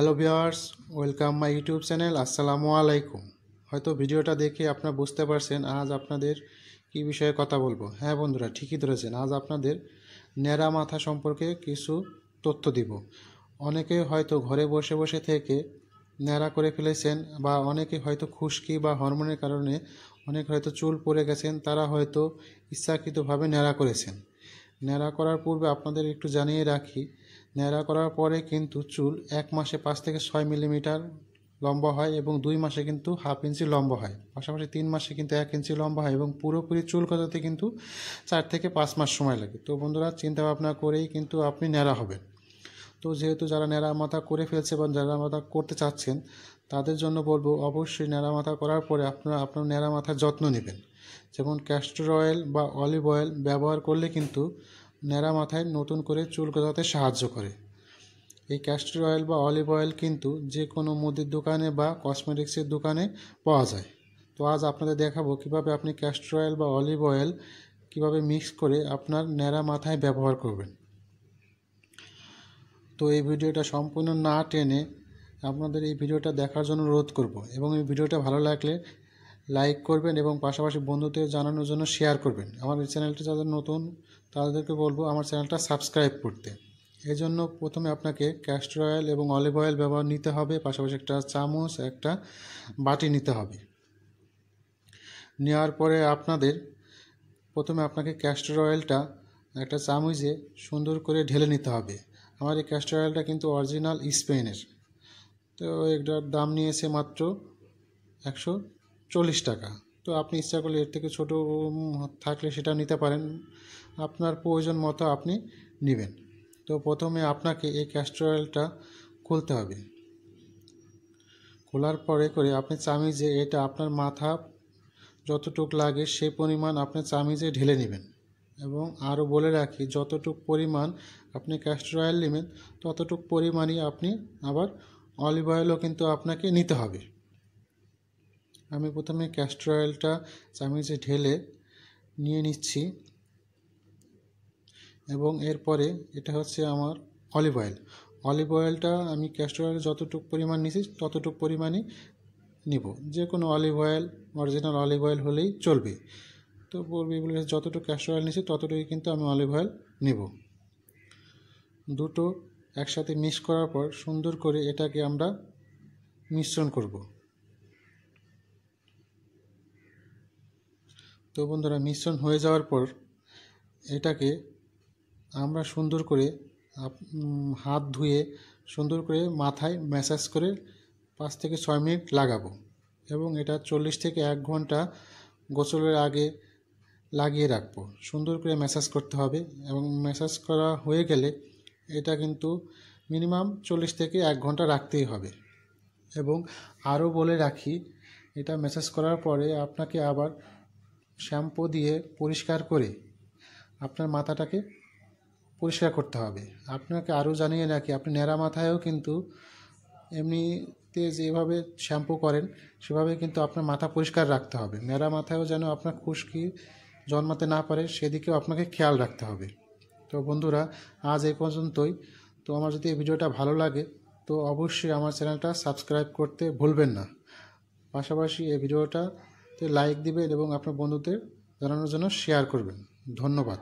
hello viewers welcome my YouTube channel আসসালামু আলাইকুম হয়তো ভিডিওটা দেখে আপনারা বুঝতে পারছেন আজ আপনাদের কি বিষয়ে কথা বলবো হ্যাঁ বন্ধুরা ঠিকই ধরেছেন আজ আপনাদের ন্যাড়া মাথা সম্পর্কে কিছু তথ্য দিব অনেকে হয়তো ঘরে বসে বসে থেকে ন্যাড়া করে ফেলেছেন বা অনেকে হয়তো খুশকি বা হরমোনের কারণে অনেক হয়তো চুল পড়ে গেছেন তারা হয়তো ইচ্ছাকৃতভাবে ন্যাড়া করেছেন ন্যাড়া করার পূর্বে আপনাদের একটু জানিয়ে রাখি ন্যাড়া করার পরে কিন্তু চুল এক মাসে পাঁচ থেকে ছয় মিলিমিটার লম্বা হয় এবং দুই মাসে কিন্তু হাফ ইঞ্চি লম্বা হয় পাশাপাশি তিন মাসে কিন্তু এক ইঞ্চি লম্বা হয় এবং পুরোপুরি চুল গজাতে কিন্তু চার থেকে পাঁচ মাস সময় লাগে তো বন্ধুরা চিন্তা ভাবনা করেই কিন্তু আপনি ন্যাড়া হবেন তো যেহেতু যারা ন্যাড়া মাথা করে ফেলছে বা যারা মাথা করতে চাচ্ছেন তাদের জন্য বলবো অবশ্যই ন্যাড়া মাথা করার পরে আপনারা আপনার ন্যাড়া মাথার যত্ন নেবেন যেমন ক্যাস্টর অয়েল বা অলিভ অয়েল ব্যবহার করলে কিন্তু ন্যাড়া মাথায় নতুন করে চুল গজাতে সাহায্য করে এই ক্যাস্টর অয়েল বা অলিভ অয়েল কিন্তু যে কোনো মুদির দোকানে বা কসমেটিক্সের দোকানে পাওয়া যায় তো আজ আপনাদের দেখাবো কিভাবে আপনি ক্যাস্টর অয়েল বা অলিভ অয়েল কিভাবে মিক্স করে আপনার ন্যাড়া মাথায় ব্যবহার করবেন তো এই ভিডিওটা সম্পূর্ণ না টেনে আপনাদের এই ভিডিওটা দেখার জন্য অনুরোধ করব এবং এই ভিডিওটা ভালো লাগলে লাইক করবেন এবং পাশাপাশি বন্ধুদের জানানোর জন্য শেয়ার করবেন আমার এই চ্যানেলটি যাদের নতুন তাদেরকে বলবো আমার চ্যানেলটা সাবস্ক্রাইব করতে এই জন্য প্রথমে আপনাকে ক্যাস্টর অয়েল এবং অলিভ অয়েল ব্যবহার নিতে হবে পাশাপাশি একটা চামচ একটা বাটি নিতে হবে নেওয়ার পরে আপনাদের প্রথমে আপনাকে ক্যাস্টর অয়েলটা একটা চামচে সুন্দর করে ঢেলে নিতে হবে আমার এই ক্যাস্টর অয়েলটা কিন্তু অরিজিনাল স্পেনের তো এটার দাম নিয়েছে মাত্র একশো চল্লিশ টাকা তো আপনি ইচ্ছা করলে এর থেকে ছোটো থাকলে সেটা নিতে পারেন আপনার প্রয়োজন মতো আপনি নেবেন তো প্রথমে আপনাকে এই ক্যাস্ট্রয়েলটা খুলতে হবে খোলার পরে করে আপনি চামিজে এটা আপনার মাথা যতটুক লাগে সে পরিমাণ আপনি চামিজে ঢেলে নেবেন এবং আরও বলে রাখি যতটুক পরিমাণ আপনি ক্যাস্টর অয়েল নেবেন ততটুক পরিমাণই আপনি আবার অলিভ অয়েলও কিন্তু আপনাকে নিতে হবে আমি প্রথমে ক্যাস্টর অয়েলটা চামিচে ঢেলে নিয়ে নিচ্ছি এবং এরপরে এটা হচ্ছে আমার অলিভ অয়েল অলিভ অয়েলটা আমি ক্যাস্টর অয়েল যতটুকু পরিমাণ নিছি ততটুক পরিমাণই নিব যে কোনো olive oil original olive oil হলেই চলবে তো বলবি বলে যতটুকু ক্যাস্টর অয়েল নিছি ততটুকুই কিন্তু আমি অলিভ অয়েল নেব দুটো একসাথে মিক্স করার পর সুন্দর করে এটাকে আমরা মিশ্রণ করবো তো বন্ধুরা মিশ্রণ হয়ে যাওয়ার পর এটাকে আমরা সুন্দর করে হাত ধুয়ে সুন্দর করে মাথায় ম্যাসাজ করে পাঁচ থেকে ছয় মিনিট লাগাবো এবং এটা চল্লিশ থেকে এক ঘন্টা গোসলের আগে লাগিয়ে রাখবো সুন্দর করে ম্যাসাজ করতে হবে এবং ম্যাসাজ করা হয়ে গেলে এটা কিন্তু মিনিমাম চল্লিশ থেকে এক ঘন্টা রাখতেই হবে এবং আরও বলে রাখি এটা ম্যাসাজ করার পরে আপনাকে আবার শ্যাম্পু দিয়ে পরিষ্কার করে আপনার মাথাটাকে পরিষ্কার করতে হবে আপনাকে আরও জানিয়ে রাখি আপনি ন্যাড়া মাথায়ও কিন্তু এমনিতে যেভাবে শ্যাম্পু করেন সেভাবে কিন্তু আপনার মাথা পরিষ্কার রাখতে হবে ন্যাড়া মাথায়ও যেন আপনার খুশকি জন্মাতে না পারে সেদিকেও আপনাকে খেয়াল রাখতে হবে তো বন্ধুরা আজ এ পর্যন্তই তো আমার যদি এই ভিডিওটা ভালো লাগে তো অবশ্যই আমার চ্যানেলটা সাবস্ক্রাইব করতে ভুলবেন না পাশাপাশি এই ভিডিওটা লাইক দিবেন এবং আপনার বন্ধুদের জানানোর জন্য শেয়ার করবেন ধন্যবাদ